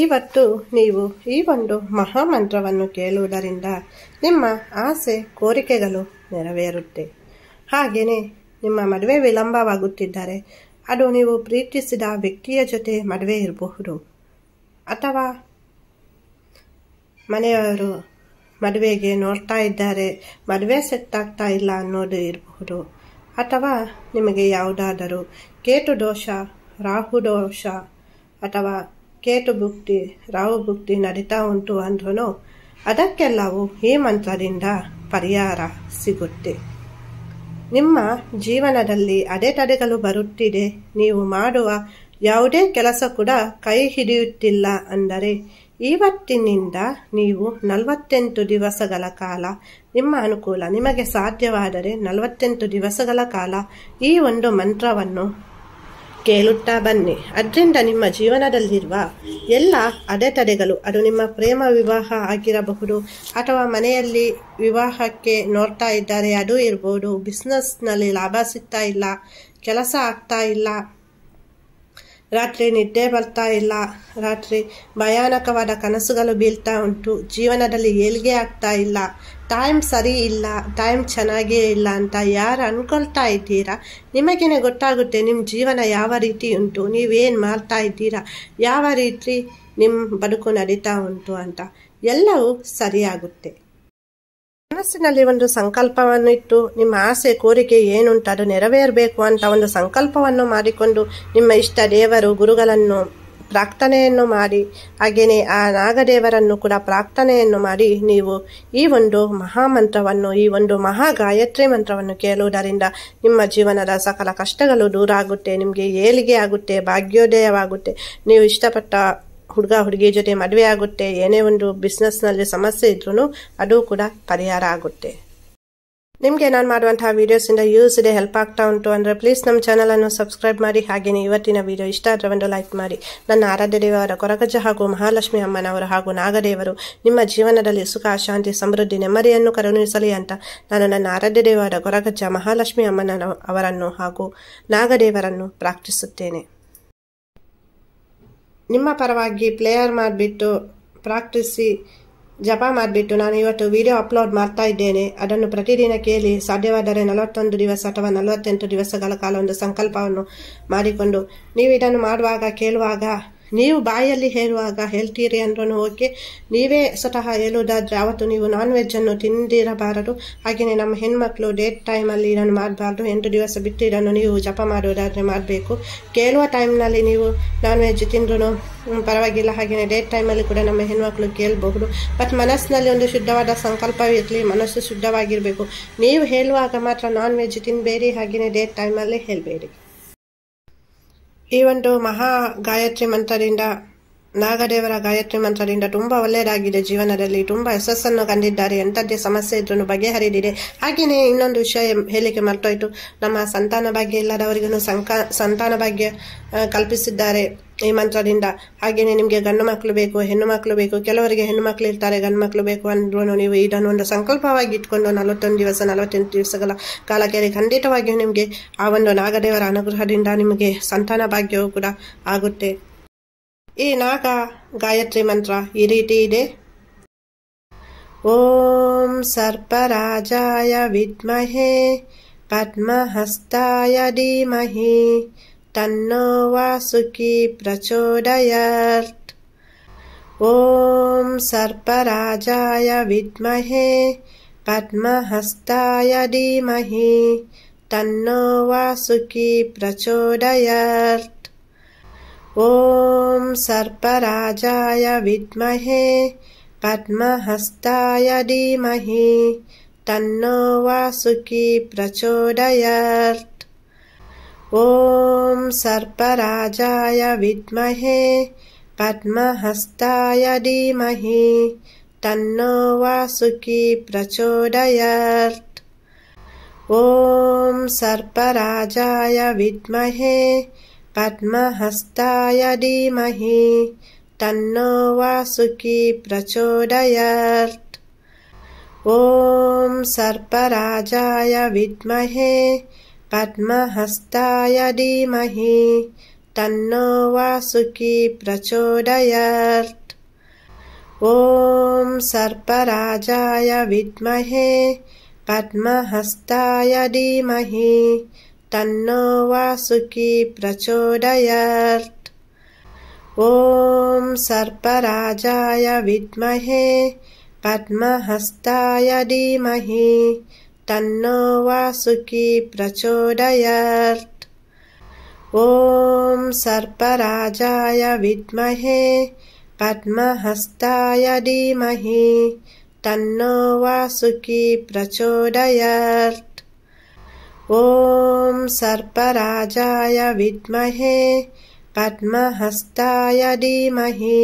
ಇವತ್ತು ನೀವು ಈ ಒಂದು ಮಹಾಮಂತ್ರವನ್ನು ಕೇಳುವುದರಿಂದ ನಿಮ್ಮ ಆಸೆ ಕೋರಿಕೆಗಳು ನೆರವೇರುತ್ತೆ ಹಾಗೆಯೇ ನಿಮ್ಮ ಮದುವೆ ವಿಳಂಬವಾಗುತ್ತಿದ್ದರೆ ಅದು ನೀವು ಪ್ರೀತಿಸಿದ ವ್ಯಕ್ತಿಯ ಜೊತೆ ಮದುವೆ ಇರಬಹುದು ಅಥವಾ ಮನೆಯವರು ಮದುವೆಗೆ ನೋಡ್ತಾ ಇದ್ದಾರೆ ಮದುವೆ ಸೆಟ್ ಆಗ್ತಾ ಇಲ್ಲ ಅನ್ನೋದು ಇರಬಹುದು ಅಥವಾ ನಿಮಗೆ ಯಾವುದಾದರೂ ಕೇತು ದೋಷ ರಾಹು ದೋಷ ಅಥವಾ ಕೇತು ಭುಕ್ತಿ ರಾವು ಭುಕ್ತಿ ನಡೀತಾ ಉಂಟು ಅಂದ್ರೂ ಅದಕ್ಕೆಲ್ಲವೂ ಈ ಮಂತ್ರದಿಂದ ಪರಿಹಾರ ಸಿಗುತ್ತೆ ನಿಮ್ಮ ಜೀವನದಲ್ಲಿ ಅಡೆತಡೆಗಳು ಬರುತ್ತಿದೆ ನೀವು ಮಾಡುವ ಯಾವುದೇ ಕೆಲಸ ಕೂಡ ಕೈ ಹಿಡಿಯುತ್ತಿಲ್ಲ ಅಂದರೆ ಇವತ್ತಿನಿಂದ ನೀವು ನಲವತ್ತೆಂಟು ದಿವಸಗಳ ಕಾಲ ನಿಮ್ಮ ಅನುಕೂಲ ನಿಮಗೆ ಸಾಧ್ಯವಾದರೆ ನಲವತ್ತೆಂಟು ದಿವಸಗಳ ಕಾಲ ಈ ಒಂದು ಮಂತ್ರವನ್ನು ಕೇಳುತ್ತಾ ಬನ್ನಿ ಅದರಿಂದ ನಿಮ್ಮ ಜೀವನದಲ್ಲಿರುವ ಎಲ್ಲ ಅಡೆತಡೆಗಳು ಅದು ನಿಮ್ಮ ಪ್ರೇಮ ವಿವಾಹ ಆಗಿರಬಹುದು ಅಥವಾ ಮನೆಯಲ್ಲಿ ವಿವಾಹಕ್ಕೆ ನೋಡ್ತಾ ಇದ್ದಾರೆ ಅದು ಇರ್ಬೋದು ಬಿಸ್ನೆಸ್ನಲ್ಲಿ ಲಾಭ ಸಿಗ್ತಾ ಇಲ್ಲ ಕೆಲಸ ಆಗ್ತಾ ಇಲ್ಲ ರಾತ್ರಿ ನಿದ್ದೆ ಬರ್ತಾ ಇಲ್ಲ ರಾತ್ರಿ ಭಯಾನಕವಾದ ಕನಸುಗಳು ಬೀಳ್ತಾ ಉಂಟು ಜೀವನದಲ್ಲಿ ಏಳ್ಗೆ ಆಗ್ತಾ ಇಲ್ಲ ಟೈಮ್ ಸರಿ ಇಲ್ಲ ಟೈಮ್ ಚೆನ್ನಾಗಿಯೇ ಇಲ್ಲ ಅಂತ ಯಾರು ಅಂದ್ಕೊಳ್ತಾ ಇದ್ದೀರಾ ನಿಮಗೇನೆ ಗೊತ್ತಾಗುತ್ತೆ ನಿಮ್ಮ ಜೀವನ ಯಾವ ರೀತಿ ಉಂಟು ನೀವೇನು ಮಾಡ್ತಾ ಇದ್ದೀರಾ ಯಾವ ರೀತಿ ನಿಮ್ಮ ಬದುಕು ನಡೀತಾ ಉಂಟು ಅಂತ ಎಲ್ಲವೂ ಸರಿಯಾಗುತ್ತೆ ಮನಸ್ಸಿನಲ್ಲಿ ಒಂದು ಇಟ್ಟು ನಿಮ್ಮ ಆಸೆ ಕೋರಿಕೆ ಏನುಂಟು ಅದು ನೆರವೇರಬೇಕು ಅಂತ ಒಂದು ಸಂಕಲ್ಪವನ್ನು ಮಾಡಿಕೊಂಡು ನಿಮ್ಮ ಇಷ್ಟ ದೇವರು ಗುರುಗಳನ್ನು ಪ್ರಾರ್ಥನೆಯನ್ನು ಮಾಡಿ ಹಾಗೆಯೇ ಆ ನಾಗದೇವರನ್ನು ಕೂಡ ಪ್ರಾರ್ಥನೆಯನ್ನು ಮಾಡಿ ನೀವು ಈ ಒಂದು ಮಹಾಮಂತ್ರವನ್ನು ಈ ಒಂದು ಮಹಾ ಗಾಯತ್ರಿ ಮಂತ್ರವನ್ನು ಕೇಳುವುದರಿಂದ ನಿಮ್ಮ ಜೀವನದ ಸಕಲ ಕಷ್ಟಗಳು ದೂರ ಆಗುತ್ತೆ ನಿಮಗೆ ಏಳಿಗೆ ಆಗುತ್ತೆ ಭಾಗ್ಯೋದಯವಾಗುತ್ತೆ ನೀವು ಇಷ್ಟಪಟ್ಟ ಹುಡುಗ ಹುಡುಗಿ ಜೊತೆ ಮದುವೆ ಆಗುತ್ತೆ ಏನೇ ಒಂದು ಬಿಸ್ನೆಸ್ನಲ್ಲಿ ಸಮಸ್ಯೆ ಇದ್ರೂ ಅದು ಕೂಡ ಪರಿಹಾರ ಆಗುತ್ತೆ ನಿಮಗೆ ನಾನು ಮಾಡುವಂತಹ ವೀಡಿಯೋಸಿಂದ ಯೂಸ್ ಇದೆ ಹೆಲ್ಪ್ ಆಗ್ತಾ ಉಂಟು ಅಂದರೆ ಪ್ಲೀಸ್ ನಮ್ಮ ಚಾನಲನ್ನು ಸಬ್ಸ್ಕ್ರೈಬ್ ಮಾಡಿ ಹಾಗೆಯೇ ಇವತ್ತಿನ ವಿಡಿಯೋ ಇಷ್ಟ ಆದರೆ ಒಂದು ಲೈಕ್ ಮಾಡಿ ನನ್ನ ಆರಾಧ್ಯ ದೇವರ ಕೊರಗಜ್ಜ ಹಾಗೂ ಮಹಾಲಕ್ಷ್ಮಿ ಅಮ್ಮನವರು ಹಾಗೂ ನಾಗದೇವರು ನಿಮ್ಮ ಜೀವನದಲ್ಲಿ ಸುಖ ಶಾಂತಿ ಸಮೃದ್ಧಿ ನೆಮ್ಮದಿಯನ್ನು ಕರುಣಿಸಲಿ ಅಂತ ನಾನು ನನ್ನ ಆರಾಧ್ಯ ದೇವರ ಕೊರಗಜ್ಜ ಮಹಾಲಕ್ಷ್ಮಿ ಅಮ್ಮನ ಅವರನ್ನು ಹಾಗೂ ನಾಗದೇವರನ್ನು ಪ್ರಾರ್ಥಿಸುತ್ತೇನೆ ನಿಮ್ಮ ಪರವಾಗಿ ಪ್ಲೇಯರ್ ಮಾಡಿಬಿಟ್ಟು ಪ್ರಾಕ್ಟಿಸಿ ಜಪ ಮಾಡಿಬಿಟ್ಟು ನಾನು ಇವತ್ತು ವಿಡಿಯೋ ಅಪ್ಲೋಡ್ ಮಾಡ್ತಾ ಇದ್ದೇನೆ ಅದನ್ನು ಪ್ರತಿದಿನ ಕೇಳಿ ಸಾಧ್ಯವಾದರೆ ನಲವತ್ತೊಂದು ದಿವಸ ಅಥವಾ ನಲವತ್ತೆಂಟು ದಿವಸಗಳ ಕಾಲ ಒಂದು ಸಂಕಲ್ಪವನ್ನು ಮಾಡಿಕೊಂಡು ನೀವು ಇದನ್ನು ಮಾಡುವಾಗ ಕೇಳುವಾಗ ನೀವು ಬಾಯಲ್ಲಿ ಹೇಳುವಾಗ ಹೇಳ್ತೀರಿ ಅಂದ್ರೂ ಓಕೆ ನೀವೇ ಸ್ವತಃ ಹೇಳುವುದಾದರೆ ಅವತ್ತು ನೀವು ನಾನ್ ವೆಜ್ಜನ್ನು ತಿಂದಿರಬಾರದು ಹಾಗೆಯೇ ನಮ್ಮ ಹೆಣ್ಮಕ್ಳು ಡೇಟ್ ಟೈಮಲ್ಲಿ ಇದನ್ನು ಮಾಡಬಾರ್ದು ಎಂಟು ದಿವಸ ಬಿಟ್ಟು ಇದನ್ನು ನೀವು ಜಪ ಮಾಡುವುದಾದರೆ ಮಾಡಬೇಕು ಕೇಳುವ ಟೈಮ್ನಲ್ಲಿ ನೀವು ನಾನ್ ವೆಜ್ ತಿಂದ್ರೂ ಪರವಾಗಿಲ್ಲ ಹಾಗೆಯೇ ಡೇಟ್ ಟೈಮಲ್ಲಿ ಕೂಡ ನಮ್ಮ ಹೆಣ್ಮಕ್ಳು ಕೇಳಬಹುದು ಬಟ್ ಮನಸ್ಸಿನಲ್ಲಿ ಒಂದು ಶುದ್ಧವಾದ ಸಂಕಲ್ಪ ಇರಲಿ ಮನಸ್ಸು ಶುದ್ಧವಾಗಿರಬೇಕು ನೀವು ಹೇಳುವಾಗ ಮಾತ್ರ ನಾನ್ ವೆಜ್ ತಿನ್ನಬೇಡಿ ಹಾಗೆಯೇ ಡೇಟ್ ಟೈಮಲ್ಲಿ ಹೇಳಬೇಡಿ ಈ ಒಂದು ಮಹಾ ಗಾಯತ್ರಿ ಮಂತ್ರದಿಂದ ನಾಗದೇವರ ಗಾಯತ್ರಿ ಮಂತ್ರದಿಂದ ತುಂಬಾ ಒಳ್ಳೆಯದಾಗಿದೆ ಜೀವನದಲ್ಲಿ ತುಂಬಾ ಯಶಸ್ಸನ್ನು ಕಂಡಿದ್ದಾರೆ ಎಂಥದ್ದೇ ಸಮಸ್ಯೆ ಇದ್ರೂ ಬಗೆಹರಿದಿದೆ ಹಾಗೆಯೇ ಇನ್ನೊಂದು ವಿಷಯ ಹೇಳಿಕೆ ಮರ್ತೋಯ್ತು ನಮ್ಮ ಸಂತಾನ ಭಾಗ್ಯ ಇಲ್ಲದವರಿಗೂ ಸಂಕ ಸಂತಾನ ಭಾಗ್ಯ ಕಲ್ಪಿಸಿದ್ದಾರೆ ಈ ಮಂತ್ರದಿಂದ ಹಾಗೆಯೇ ನಿಮಗೆ ಗಂಡು ಮಕ್ಕಳು ಬೇಕು ಹೆಣ್ಣು ಮಕ್ಕಳು ಬೇಕು ಕೆಲವರಿಗೆ ಹೆಣ್ಣು ಮಕ್ಕಳು ಇರ್ತಾರೆ ಗಂಡು ಮಕ್ಕಳು ಬೇಕು ಅಂದ್ರೂ ನೀವು ಇದನ್ನು ಒಂದು ಸಂಕಲ್ಪವಾಗಿ ಇಟ್ಕೊಂಡು ನಲವತ್ತೊಂದು ದಿವಸ ನಲವತ್ತೆಂಟು ದಿವಸಗಳ ಕಾಲಕ್ಕೆ ಖಂಡಿತವಾಗಿಯೂ ನಿಮಗೆ ಆ ಒಂದು ನಾಗದೇವರ ಅನುಗ್ರಹದಿಂದ ನಿಮಗೆ ಸಂತಾನ ಭಾಗ್ಯವೂ ಕೂಡ ಆಗುತ್ತೆ ಈ ನಾಗ ಗಾಯತ್ರಿ ಮಂತ್ರ ಈ ರೀತಿ ಇದೆ ಓಂ ಸರ್ಪರಾಜಾಯ ವಿದ್ಮಹೇ ಪದ್ಮಹಸ್ತಾಯ ಧೀಮಹಿ तन्नो वासुकी प्रचोदयत् ॐ सर्पराजाय विद्महे पद्महस्ताय धीमहि तन्नो वासुकी प्रचोदयत् ॐ सर्पराजाय विद्महे पद्महस्ताय धीमहि तन्नो वासुकी प्रचोदयत् ॐ सर्पराजाय विद्महे पद्महस्ताय धीमहि तन्नो वासुकी प्रचोदयत् ॐ सर्पराजाय विद्महे पद्महस्ताय धीमहि तन्नो वासुकी प्रचोदयत् ॐ सर्पराजाय विद्महे पद्महस्ताय धीमहि तन्नो वासुकी प्रचोदयात् ॐ सर्पराजाय विद्महे पद्महस्ताय धीमहि तन्नो वासुकी प्रचोदयात् ॐ सर्पराजाय विद्महे पद्महस्ताय धीमहि तन्नो वासुकी प्रचोदयत् ॐ सर्पराजाय विद्महे पद्महस्ताय धीमहि तन्नो वासुकी प्रचोदयत् ॐ सर्पराजाय विद्महे पद्महस्ताय धीमहि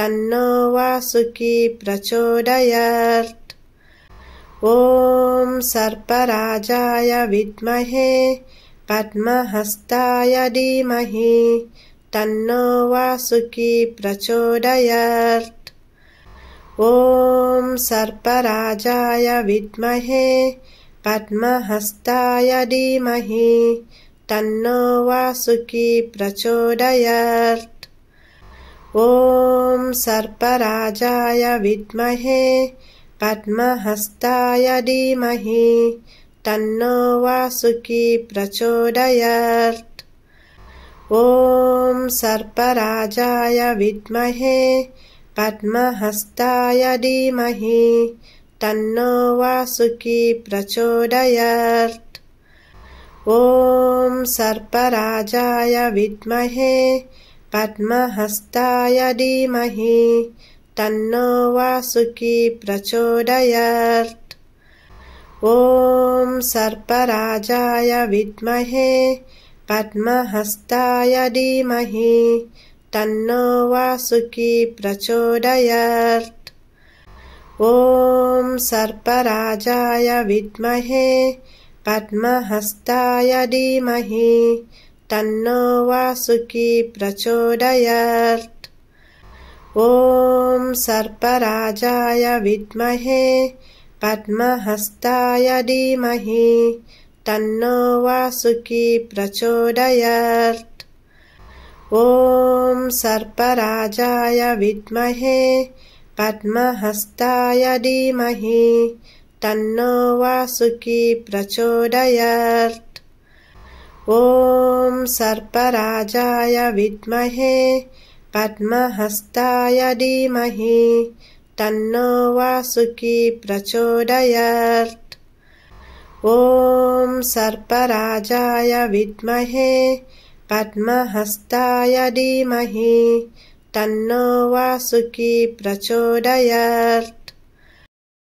तन्नो वासुकी प्रचोदयत् ॐ सर्पराजाय विद्महे पद्महस्ताय धीमहि तन्नो वासुकी प्रचोदयत् ॐ सर्पराजाय विद्महे पद्महस्ताय धीमहि तन्नो वासुकी प्रचोदयत् ॐ सर्पराजाय विद्महे पद्महस्ताय धीमहि तन्नो वासुकी प्रचोदयात् ॐ सर्पराजाय विद्महे पद्महस्ताय धीमहि तन्नो वासुकी प्रचोदयात् ॐ सर्पराजाय विद्महे पद्महस्ताय धीमहि तन्नो वासुकी प्रचोदयत् ॐ सर्पराजाय विद्महे पद्महस्ताय धीमहि तन्नो वासुकी प्रचोदयत् ॐ सर्पराजाय विद्महे पद्महस्ताय धीमहि तन्नो वासुकी प्रचोदयत् ॐ सर्पराजाय विद्महे पद्महस्ताय धीमहि तन्नो वासुकी प्रचोदयत् ॐ सर्पराजाय विद्महे पद्महस्ताय धीमहि तन्नो वासुकी प्रचोदयत् ॐ सर्पराजाय विद्महे पद्महस्ताय धीमहि तन्नो वासुकी प्रचोदयत् ॐ सर्पराजाय विद्महे पद्महस्ताय धीमहि तन्नो वासुकी प्रचोदयत्